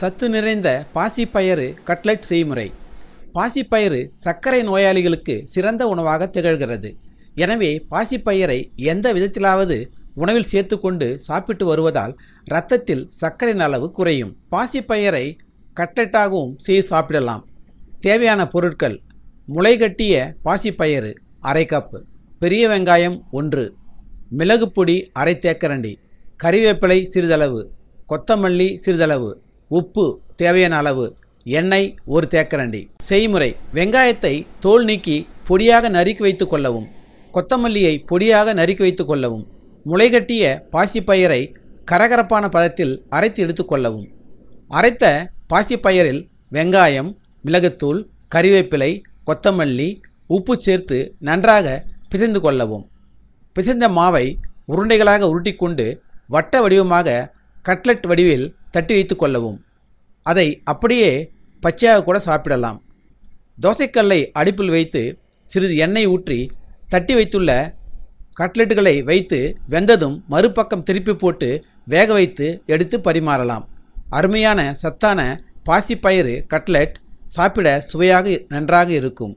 சத்து நிறைந்த பாசிப்பயறு கட்லெட் செய்முறை பாசிப்பயிறு சர்க்கரை நோயாளிகளுக்கு சிறந்த உணவாக திகழ்கிறது எனவே பாசிப்பயரை எந்த விதத்திலாவது உணவில் சேர்த்துக்கொண்டு சாப்பிட்டு வருவதால் இரத்தத்தில் சர்க்கரையின் அளவு குறையும் பாசிப்பயரை கட்லெட்டாகவும் செய்து சாப்பிடலாம் தேவையான பொருட்கள் முளைகட்டிய பாசிப்பயறு அரை கப்பு பெரிய வெங்காயம் ஒன்று மிளகுப்பொடி அரை தேக்கரண்டி கறிவேப்பிலை சிறிதளவு கொத்தமல்லி சிறிதளவு உப்பு தேவையான அளவு எண்ணெய் ஒரு தேக்கரண்டி செய்முறை வெங்காயத்தை தோல் நீக்கி பொடியாக நறுக்கி வைத்து கொள்ளவும் கொத்தமல்லியை பொடியாக நறுக்கி வைத்து கொள்ளவும் முளைகட்டிய பாசிப்பயிரை கரகரப்பான பதத்தில் அரைத்து எடுத்துக்கொள்ளவும் அரைத்த பாசிப்பயிரில் வெங்காயம் மிளகுத்தூள் கறிவேப்பிலை கொத்தமல்லி உப்பு சேர்த்து நன்றாக பிசைந்து கொள்ளவும் பிசைந்த மாவை உருண்டைகளாக உருட்டிக்கொண்டு வட்ட வடிவமாக கட்லெட் வடிவில் தட்டி வைத்து கொள்ளவும் அதை அப்படியே பச்சையாக கூட சாப்பிடலாம் தோசைக்கல்லை அடுப்பில் வைத்து சிறிது எண்ணெய் ஊற்றி தட்டி வைத்துள்ள கட்லெட்டுகளை வைத்து வெந்ததும் மறுபக்கம் திருப்பி போட்டு வேக வைத்து எடுத்து பரிமாறலாம் அருமையான சத்தான பாசிப்பயிறு கட்லெட் சாப்பிட சுவையாக நன்றாக இருக்கும்